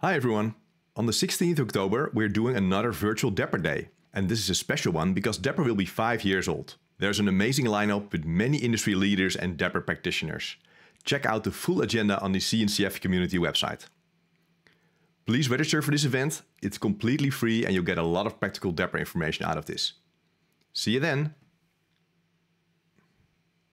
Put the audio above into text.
Hi everyone! On the 16th October we're doing another virtual Dapper Day. And this is a special one because Dapper will be 5 years old. There's an amazing lineup with many industry leaders and Dapper practitioners. Check out the full agenda on the CNCF community website. Please register for this event, it's completely free and you'll get a lot of practical Dapper information out of this. See you then!